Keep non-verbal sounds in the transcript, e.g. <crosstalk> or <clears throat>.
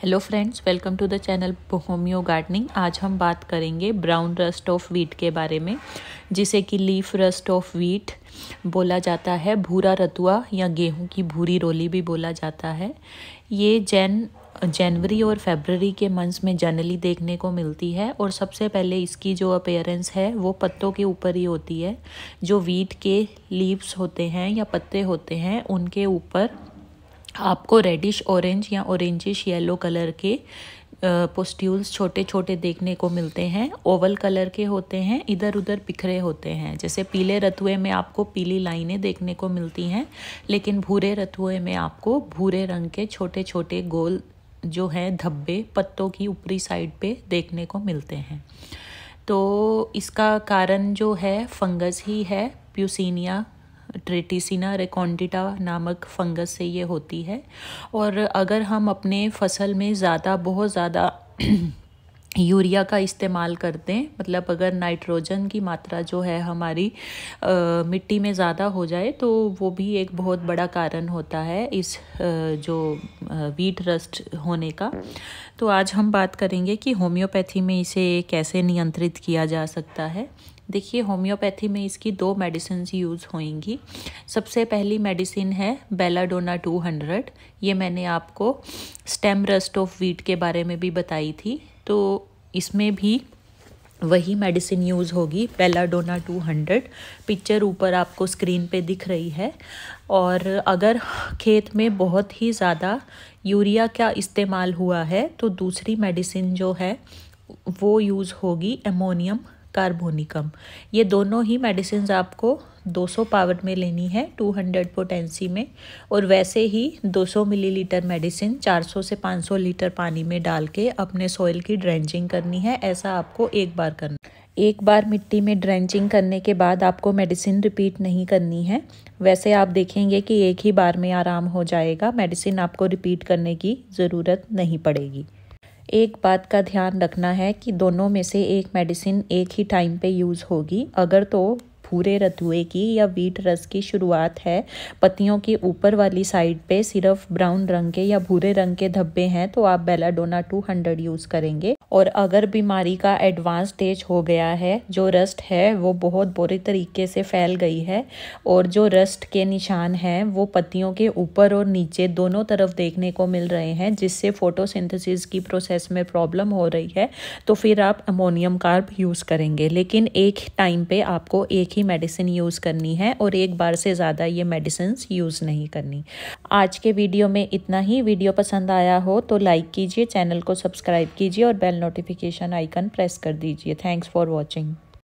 hello friends welcome to the channel homeo gardening आज हम बात करेंगे ब्राउन रस्ट ऑफ वीट के बारे में जिसे कि लीफ रस्ट ऑफ वीट बोला जाता है भूरा रतुआ या गेहूं की भूरी रोली भी बोला जाता है ये जैन जनवरी और फेबररी के मंथ्स में जनरली देखने को मिलती है और सबसे पहले इसकी जो अपेयरेंस है वो पत्तों के ऊपर ही होती है जो वीट के लीव्स होते हैं या पत्ते होते हैं उनके ऊपर आपको रेडिश ऑरेंज या ऑरेंजिश येलो कलर के पोस्ट्यूल्स छोटे छोटे देखने को मिलते हैं ओवल कलर के होते हैं इधर उधर बिखरे होते हैं जैसे पीले रतुए में आपको पीली लाइनें देखने को मिलती हैं लेकिन भूरे रतुए में आपको भूरे रंग के छोटे छोटे गोल जो हैं धब्बे पत्तों की ऊपरी साइड पे देखने को मिलते हैं तो इसका कारण जो है फंगस ही है प्यूसिनिया ट्रेटिसिना रेकॉन्डिटा नामक फंगस से ये होती है और अगर हम अपने फसल में ज़्यादा बहुत ज़्यादा <clears throat> यूरिया का इस्तेमाल करते हैं मतलब अगर नाइट्रोजन की मात्रा जो है हमारी आ, मिट्टी में ज़्यादा हो जाए तो वो भी एक बहुत बड़ा कारण होता है इस आ, जो आ, वीट रस्ट होने का तो आज हम बात करेंगे कि होम्योपैथी में इसे कैसे नियंत्रित किया जा सकता है देखिए होम्योपैथी में इसकी दो मेडिसिन यूज़ होंगी सबसे पहली मेडिसिन है बेलाडोना टू हंड्रेड ये मैंने आपको स्टेम रस्ट ऑफ वीट के बारे में भी बताई थी तो इसमें भी वही मेडिसिन यूज़ होगी बेलाडोना टू हंड्रेड पिक्चर ऊपर आपको स्क्रीन पे दिख रही है और अगर खेत में बहुत ही ज़्यादा यूरिया का इस्तेमाल हुआ है तो दूसरी मेडिसिन जो है वो यूज़ होगी एमोनियम कार्बोनिकम ये दोनों ही मेडिसिन आपको 200 पावर में लेनी है 200 पोटेंसी में और वैसे ही 200 मिलीलीटर मेडिसिन 400 से 500 लीटर पानी में डाल के अपने सॉइल की ड्रेंचिंग करनी है ऐसा आपको एक बार करना एक बार मिट्टी में ड्रेंचिंग करने के बाद आपको मेडिसिन रिपीट नहीं करनी है वैसे आप देखेंगे कि एक ही बार में आराम हो जाएगा मेडिसिन आपको रिपीट करने की ज़रूरत नहीं पड़ेगी एक बात का ध्यान रखना है कि दोनों में से एक मेडिसिन एक ही टाइम पे यूज़ होगी अगर तो भूरे रतुए की या वीट रस की शुरुआत है पत्तियों की ऊपर वाली साइड पे सिर्फ ब्राउन रंग के या भूरे रंग के धब्बे हैं तो आप बेलाडोना टू हंड्रेड यूज़ करेंगे और अगर बीमारी का एडवांस स्टेज हो गया है जो रस्ट है वो बहुत बुरे तरीके से फैल गई है और जो रस्ट के निशान हैं वो पत्तियों के ऊपर और नीचे दोनों तरफ देखने को मिल रहे हैं जिससे फोटोसिंथेसिस की प्रोसेस में प्रॉब्लम हो रही है तो फिर आप अमोनियम कार्ब यूज़ करेंगे लेकिन एक टाइम पे आपको एक ही मेडिसिन यूज़ करनी है और एक बार से ज़्यादा ये मेडिसिन यूज़ नहीं करनी आज के वीडियो में इतना ही वीडियो पसंद आया हो तो लाइक कीजिए चैनल को सब्सक्राइब कीजिए और बेल नोटिफिकेशन आइकन प्रेस कर दीजिए थैंक्स फॉर वॉचिंग